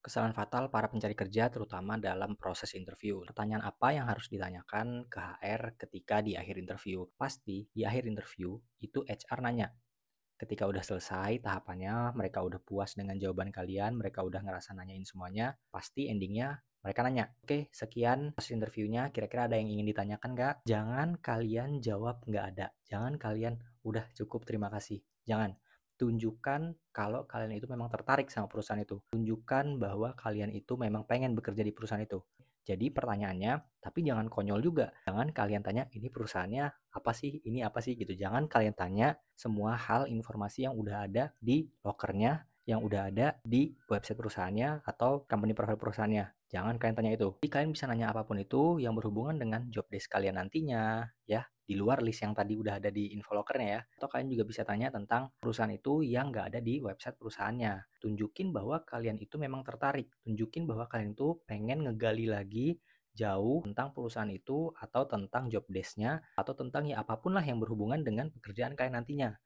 Kesalahan fatal para pencari kerja terutama dalam proses interview. Pertanyaan apa yang harus ditanyakan ke HR ketika di akhir interview? Pasti di akhir interview itu HR nanya. Ketika udah selesai tahapannya, mereka udah puas dengan jawaban kalian, mereka udah ngerasa nanyain semuanya, pasti endingnya mereka nanya, oke sekian proses interviewnya, kira-kira ada yang ingin ditanyakan nggak? Jangan kalian jawab nggak ada. Jangan kalian, udah cukup terima kasih. Jangan tunjukkan kalau kalian itu memang tertarik sama perusahaan itu. Tunjukkan bahwa kalian itu memang pengen bekerja di perusahaan itu. Jadi pertanyaannya, tapi jangan konyol juga. Jangan kalian tanya, ini perusahaannya apa sih, ini apa sih gitu. Jangan kalian tanya semua hal informasi yang udah ada di lokernya, yang udah ada di website perusahaannya atau company profile perusahaannya. Jangan kalian tanya itu. Jadi kalian bisa nanya apapun itu yang berhubungan dengan job desk kalian nantinya, ya di luar list yang tadi udah ada di info lockernya ya. Atau kalian juga bisa tanya tentang perusahaan itu yang nggak ada di website perusahaannya. Tunjukin bahwa kalian itu memang tertarik. Tunjukin bahwa kalian itu pengen ngegali lagi jauh tentang perusahaan itu atau tentang job desk-nya atau tentang ya apapun lah yang berhubungan dengan pekerjaan kalian nantinya.